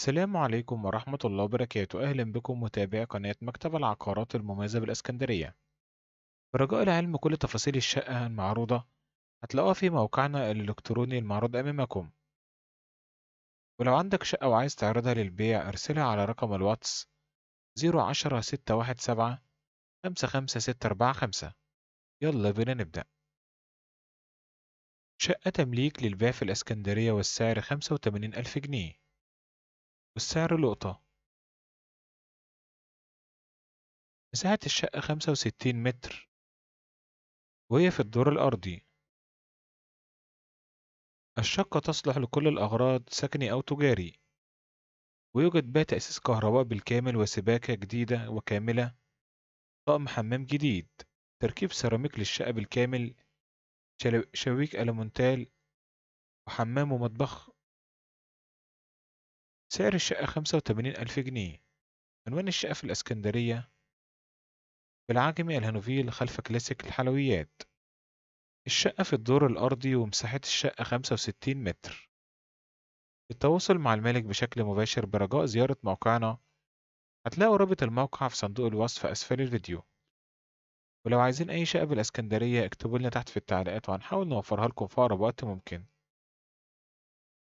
السلام عليكم ورحمة الله وبركاته أهلا بكم متابعي قناة مكتب العقارات المميزة بالإسكندرية برجاء العلم كل تفاصيل الشقة المعروضة هتلاقوها في موقعنا الإلكتروني المعروض أمامكم ولو عندك شقة وعايز تعرضها للبيع ارسلها على رقم الواتس ستة أربعة 55645 يلا بينا نبدأ شقة تمليك للبيع في الإسكندرية والسعر 85 ألف جنيه والسعر لقطة مساحة الشقة خمسة وستين متر وهي في الدور الأرضي الشقة تصلح لكل الأغراض سكني أو تجاري ويوجد بها تأسيس كهرباء بالكامل وسباكة جديدة وكاملة طقم حمام جديد تركيب سيراميك للشقة بالكامل شويك ألمونتال وحمام ومطبخ سعر الشقة خمسة وتمانين ألف جنيه عنوان الشقة في الإسكندرية بالعجمي العجمي الهانوفيل خلف كلاسيك الحلويات الشقة في الدور الأرضي ومساحة الشقة خمسة وستين متر التواصل مع المالك بشكل مباشر برجاء زيارة موقعنا هتلاقوا رابط الموقع في صندوق الوصف أسفل الفيديو ولو عايزين أي شقة بالإسكندرية اكتبوا لنا تحت في التعليقات وهنحاول نوفرها لكم في أقرب وقت ممكن